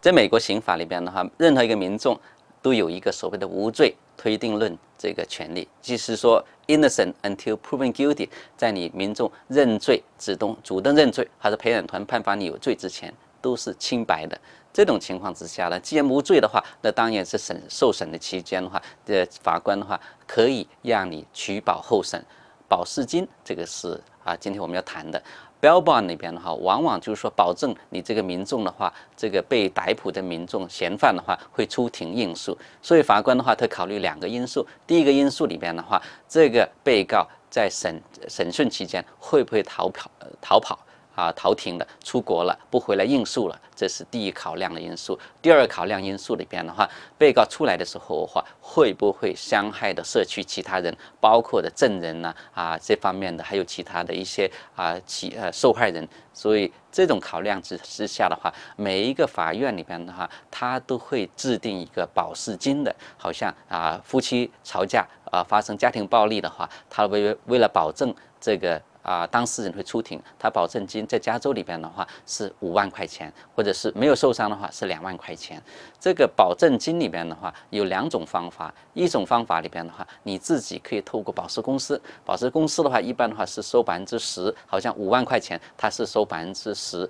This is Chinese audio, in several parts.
在美国刑法里边的话，任何一个民众都有一个所谓的无罪推定论这个权利，即是说 innocent until proven guilty，在你民众认罪、主动主动认罪，还是陪审团判罚你有罪之前，都是清白的。这种情况之下呢，既然无罪的话，那当然是审受审的期间的话，这法官的话可以让你取保候审，保释金这个是啊，今天我们要谈的。Bill Bond 里边的话，往往就是说保证你这个民众的话，这个被逮捕的民众嫌犯的话会出庭应诉。所以法官的话，他考虑两个因素，第一个因素里边的话，这个被告在审审讯期间会不会逃跑逃跑。啊，逃庭的，出国了，不回来应诉了，这是第一考量的因素。第二考量因素里边的话，被告出来的时候的话，会不会伤害的社区其他人，包括的证人呢？啊，这方面的还有其他的一些啊，其呃受害人。所以这种考量之之下的话，每一个法院里边的话，他都会制定一个保释金的。好像啊，夫妻吵架啊，发生家庭暴力的话，他为为了保证这个。啊，当事人会出庭，他保证金在加州里边的话是五万块钱，或者是没有受伤的话是两万块钱。这个保证金里边的话有两种方法，一种方法里边的话你自己可以透过保释公司，保释公司的话一般的话是收百分之十，好像五万块钱他是收百分之十。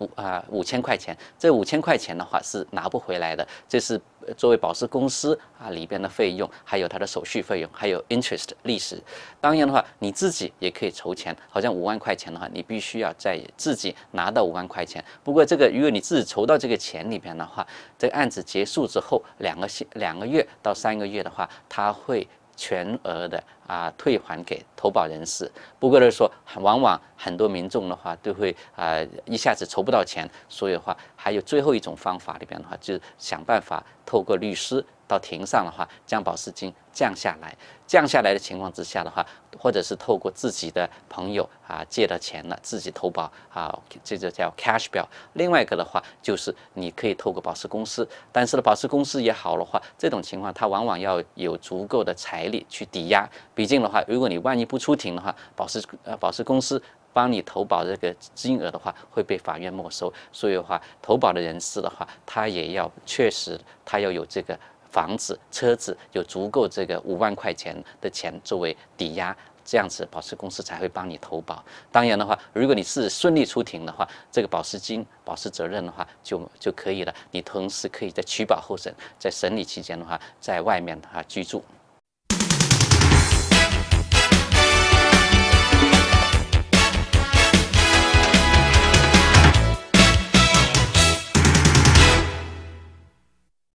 五啊五千块钱，这五千块钱的话是拿不回来的，这是作为保释公司啊里边的费用，还有他的手续费用，还有 interest 历史。当然的话，你自己也可以筹钱，好像五万块钱的话，你必须要在自己拿到五万块钱。不过这个，如果你自己筹到这个钱里边的话，这个案子结束之后，两个星两个月到三个月的话，他会。全额的啊退还给投保人士，不过来说，往往很多民众的话都会啊一下子筹不到钱，所以的话，还有最后一种方法里边的话，就是想办法透过律师。到庭上的话，将保释金降下来，降下来的情况之下的话，或者是透过自己的朋友啊借的钱了，自己投保啊，这就叫 cash 表。另外一个的话，就是你可以透过保释公司，但是呢，保释公司也好的话，这种情况他往往要有足够的财力去抵押。毕竟的话，如果你万一不出庭的话，保释呃保释公司帮你投保这个金额的话会被法院没收。所以的话，投保的人士的话，他也要确实他要有这个。房子、车子有足够这个五万块钱的钱作为抵押，这样子，保险公司才会帮你投保。当然的话，如果你是顺利出庭的话，这个保释金、保释责任的话就就可以了。你同时可以在取保候审，在审理期间的话，在外面的话居住。